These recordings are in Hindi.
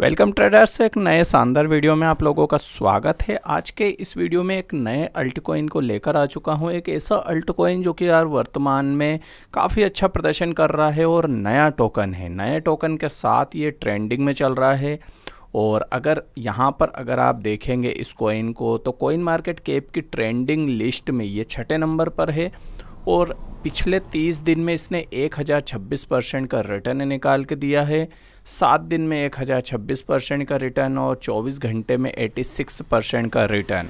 वेलकम ट्रेडर्स से एक नए शानदार वीडियो में आप लोगों का स्वागत है आज के इस वीडियो में एक नए अल्ट कोइन को लेकर आ चुका हूं एक ऐसा अल्ट कोइन जो कि यार वर्तमान में काफ़ी अच्छा प्रदर्शन कर रहा है और नया टोकन है नए टोकन के साथ ये ट्रेंडिंग में चल रहा है और अगर यहाँ पर अगर आप देखेंगे इस कॉइन को तो कॉइन मार्केट कैप की ट्रेंडिंग लिस्ट में ये छठे नंबर पर है और पिछले तीस दिन में इसने एक हज़ार छब्बीस परसेंट का रिटर्न निकाल के दिया है सात दिन में एक हज़ार छब्बीस परसेंट का रिटर्न और चौबीस घंटे में एटी सिक्स परसेंट का रिटर्न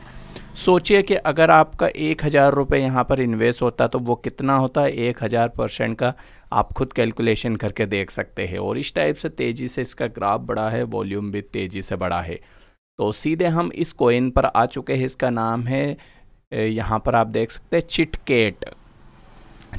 सोचिए कि अगर आपका एक हज़ार रुपये यहाँ पर इन्वेस्ट होता तो वो कितना होता है एक हज़ार परसेंट का आप खुद कैलकुलेशन करके देख सकते हैं और इस टाइप से तेज़ी से इसका ग्राफ बढ़ा है वॉल्यूम भी तेज़ी से बढ़ा है तो सीधे हम इस कोइन पर आ चुके हैं इसका नाम है यहाँ पर आप देख सकते हैं चिटकेट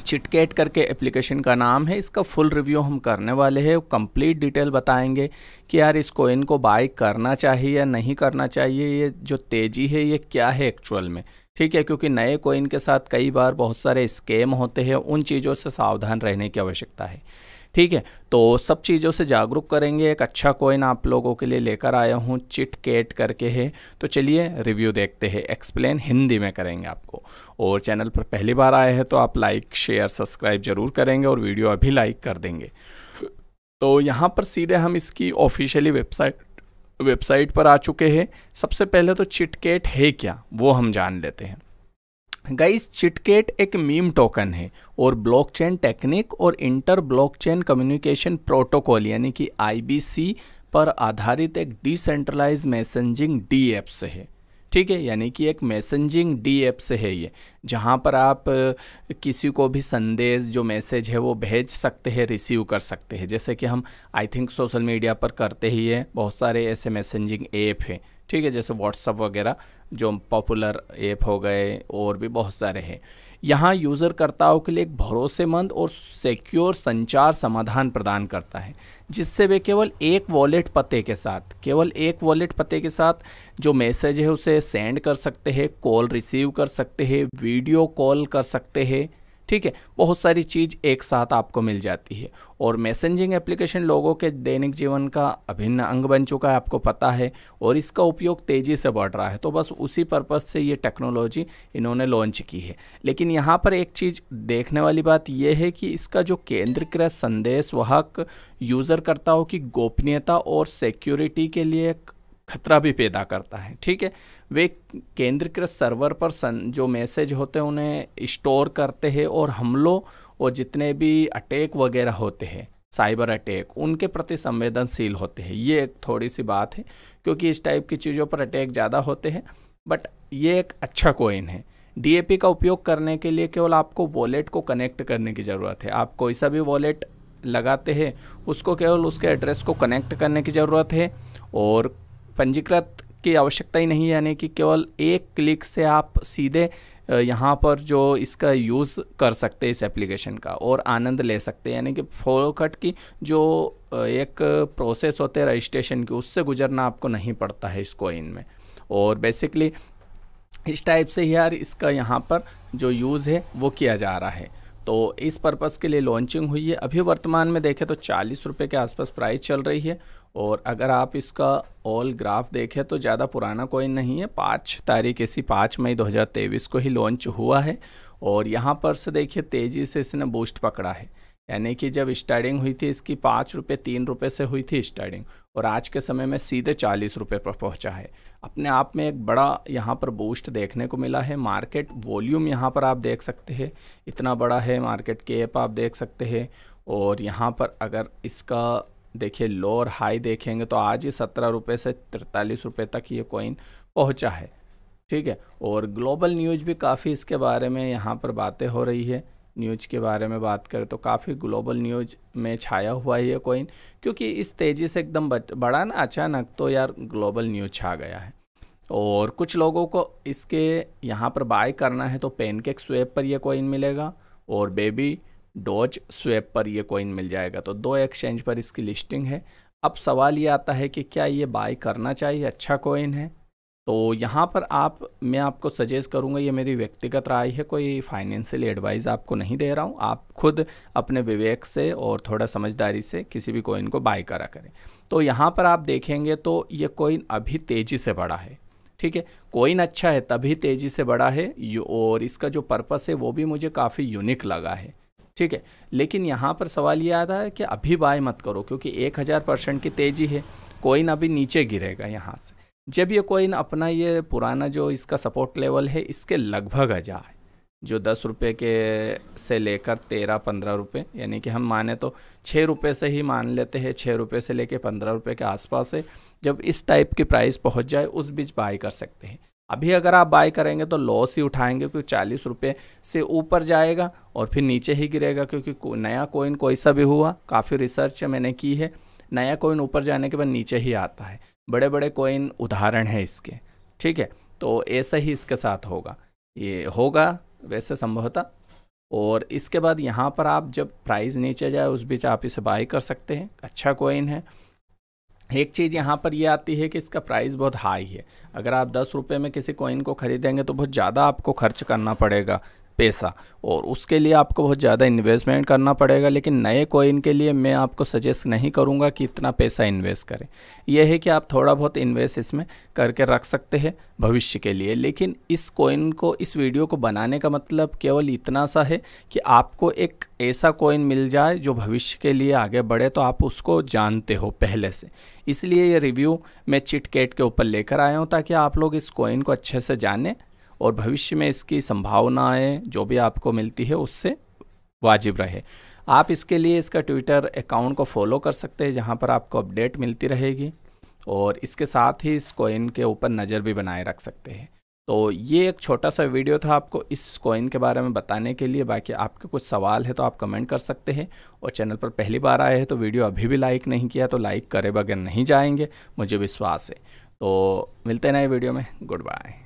चिटकेट करके एप्लीकेशन का नाम है इसका फुल रिव्यू हम करने वाले हैं कंप्लीट डिटेल बताएंगे कि यार इस कोइन को बाय करना चाहिए या नहीं करना चाहिए ये जो तेज़ी है ये क्या है एक्चुअल में ठीक है क्योंकि नए कोइन के साथ कई बार बहुत सारे स्कैम होते हैं उन चीज़ों से सावधान रहने की आवश्यकता है ठीक है तो सब चीज़ों से जागरूक करेंगे एक अच्छा कोइन आप लोगों के लिए लेकर आया हूँ चिट केट करके है तो चलिए रिव्यू देखते हैं एक्सप्लेन हिंदी में करेंगे आपको और चैनल पर पहली बार आए हैं तो आप लाइक शेयर सब्सक्राइब जरूर करेंगे और वीडियो अभी लाइक कर देंगे तो यहाँ पर सीधे हम इसकी ऑफिशियली वेबसाइट वेबसाइट पर आ चुके हैं सबसे पहले तो चिटकेट है क्या वो हम जान लेते हैं गाइस चिटकेट एक मीम टोकन है और ब्लॉकचेन टेक्निक और इंटर ब्लॉकचेन कम्युनिकेशन प्रोटोकॉल यानी कि आईबीसी पर आधारित एक डिसेंट्रलाइज मैसेजिंग डी एप्स है ठीक है यानी कि एक मैसेजिंग डी एप्स है ये जहाँ पर आप किसी को भी संदेश जो मैसेज है वो भेज सकते हैं रिसीव कर सकते हैं जैसे कि हम आई थिंक सोशल मीडिया पर करते ही है बहुत सारे ऐसे मैसेजिंग ऐप हैं ठीक है जैसे व्हाट्सअप वगैरह जो पॉपुलर ऐप हो गए और भी बहुत सारे हैं यहाँ यूज़रकर्ताओं के लिए एक भरोसेमंद और सिक्योर संचार समाधान प्रदान करता है जिससे वे केवल एक वॉलेट पते के साथ केवल एक वॉलेट पते के साथ जो मैसेज है उसे सेंड कर सकते हैं कॉल रिसीव कर सकते हैं वीडियो कॉल कर सकते हैं ठीक है बहुत सारी चीज़ एक साथ आपको मिल जाती है और मैसेजिंग एप्लीकेशन लोगों के दैनिक जीवन का अभिन्न अंग बन चुका है आपको पता है और इसका उपयोग तेज़ी से बढ़ रहा है तो बस उसी पर्पज़ से ये टेक्नोलॉजी इन्होंने लॉन्च की है लेकिन यहाँ पर एक चीज़ देखने वाली बात यह है कि इसका जो केंद्रीकृत संदेश वाहक यूज़रकर्ताओं की गोपनीयता और सिक्योरिटी के लिए एक खतरा भी पैदा करता है ठीक है वे केंद्रीकृत सर्वर पर सन जो मैसेज होते हैं उन्हें स्टोर करते हैं और हमलों और जितने भी अटैक वगैरह होते हैं साइबर अटैक उनके प्रति संवेदनशील होते हैं ये एक थोड़ी सी बात है क्योंकि इस टाइप की चीज़ों पर अटैक ज़्यादा होते हैं बट ये एक अच्छा कोइन है डी का उपयोग करने के लिए केवल आपको वॉलेट को कनेक्ट करने की ज़रूरत है आप कोई सा भी वॉलेट लगाते हैं उसको केवल उसके एड्रेस को कनेक्ट करने की ज़रूरत है और पंजीकृत की आवश्यकता ही नहीं यानी कि केवल एक क्लिक से आप सीधे यहाँ पर जो इसका यूज़ कर सकते हैं इस एप्लीकेशन का और आनंद ले सकते हैं यानी कि फोकट की जो एक प्रोसेस होते हैं रजिस्ट्रेशन की उससे गुजरना आपको नहीं पड़ता है इसको इनमें और बेसिकली इस टाइप से यार इसका यहाँ पर जो यूज़ है वो किया जा रहा है तो इस पर्पज़ के लिए लॉन्चिंग हुई है अभी वर्तमान में देखें तो चालीस रुपये के आसपास प्राइस चल रही है और अगर आप इसका ऑल ग्राफ देखें तो ज़्यादा पुराना कोई नहीं है पाँच तारीख इसी पाँच मई 2023 को ही लॉन्च हुआ है और यहाँ पर से देखिए तेज़ी से इसने बूस्ट पकड़ा है यानी कि जब स्टार्टिंग हुई थी इसकी पाँच रुपये तीन रुपये से हुई थी स्टार्टिंग और आज के समय में सीधे चालीस रुपये पर पहुंचा है अपने आप में एक बड़ा यहाँ पर बूस्ट देखने को मिला है मार्केट वॉल्यूम यहाँ पर आप देख सकते हैं इतना बड़ा है मार्केट के ऐप आप देख सकते हैं और यहाँ पर अगर इसका देखिए लो और हाई देखेंगे तो आज ही सत्रह रुपये से तिरतालीस रुपये तक ये कॉइन पहुंचा है ठीक है और ग्लोबल न्यूज़ भी काफ़ी इसके बारे में यहाँ पर बातें हो रही है न्यूज़ के बारे में बात करें तो काफ़ी ग्लोबल न्यूज़ में छाया हुआ है ये कॉइन क्योंकि इस तेज़ी से एकदम बढ़ा ना अचानक तो यार ग्लोबल न्यूज़ छा गया है और कुछ लोगों को इसके यहाँ पर बाय करना है तो पेनकेक स्वेप पर यह कॉइन मिलेगा और बेबी डोज स्वेप पर ये कॉइन मिल जाएगा तो दो एक्सचेंज पर इसकी लिस्टिंग है अब सवाल ये आता है कि क्या ये बाय करना चाहिए अच्छा कॉइन है तो यहाँ पर आप मैं आपको सजेस्ट करूँगा ये मेरी व्यक्तिगत राय है कोई फाइनेंशियल एडवाइस आपको नहीं दे रहा हूँ आप खुद अपने विवेक से और थोड़ा समझदारी से किसी भी कोइन को बाय करा करें तो यहाँ पर आप देखेंगे तो ये कोइन अभी तेज़ी से बढ़ा है ठीक है कोइन अच्छा है तभी तेज़ी से बढ़ा है और इसका जो पर्पस है वो भी मुझे काफ़ी यूनिक लगा है ठीक है लेकिन यहाँ पर सवाल ये आता है कि अभी बाय मत करो क्योंकि एक हज़ार परसेंट की तेज़ी है कोइन अभी नीचे गिरेगा यहाँ से जब ये कोइन अपना ये पुराना जो इसका सपोर्ट लेवल है इसके लगभग आ जाए जो दस रुपये के से लेकर तेरह पंद्रह रुपये यानी कि हम माने तो छः रुपये से ही मान लेते हैं छः रुपये से लेकर पंद्रह रुपये के आसपास है जब इस टाइप की प्राइस पहुंच जाए उस बीच बाई कर सकते हैं अभी अगर आप बाय करेंगे तो लॉस ही उठाएंगे क्योंकि चालीस रुपये से ऊपर जाएगा और फिर नीचे ही गिरेगा क्योंकि को, नया कोइन कोई सा भी हुआ काफ़ी रिसर्च मैंने की है नया कोइन ऊपर जाने के बाद नीचे ही आता है बड़े बड़े कोइन उदाहरण है इसके ठीक है तो ऐसा ही इसके साथ होगा ये होगा वैसे संभवतः और इसके बाद यहाँ पर आप जब प्राइस नीचे जाए उस बीच आप इसे बाई कर सकते हैं अच्छा कोइन है एक चीज़ यहाँ पर यह आती है कि इसका प्राइस बहुत हाई है अगर आप दस रुपये में किसी कोइन को ख़रीदेंगे तो बहुत ज़्यादा आपको खर्च करना पड़ेगा पैसा और उसके लिए आपको बहुत ज़्यादा इन्वेस्टमेंट करना पड़ेगा लेकिन नए कोइन के लिए मैं आपको सजेस्ट नहीं करूँगा कि इतना पैसा इन्वेस्ट करें यह है कि आप थोड़ा बहुत इन्वेस्ट इसमें करके रख सकते हैं भविष्य के लिए लेकिन इस कोइन को इस वीडियो को बनाने का मतलब केवल इतना सा है कि आपको एक ऐसा कोइन मिल जाए जो भविष्य के लिए आगे बढ़े तो आप उसको जानते हो पहले से इसलिए ये रिव्यू मैं चिटकेट के ऊपर लेकर आया हूँ ताकि आप लोग इस कोइन को अच्छे से जानें और भविष्य में इसकी संभावनाएं जो भी आपको मिलती है उससे वाजिब रहे आप इसके लिए इसका ट्विटर अकाउंट को फॉलो कर सकते हैं जहाँ पर आपको अपडेट मिलती रहेगी और इसके साथ ही इस कॉइन के ऊपर नज़र भी बनाए रख सकते हैं तो ये एक छोटा सा वीडियो था आपको इस कॉइन के बारे में बताने के लिए बाकी आपके कुछ सवाल है तो आप कमेंट कर सकते हैं और चैनल पर पहली बार आए हैं तो वीडियो अभी भी लाइक नहीं किया तो लाइक करे बगैर नहीं जाएंगे मुझे विश्वास है तो मिलते नए वीडियो में गुड बाय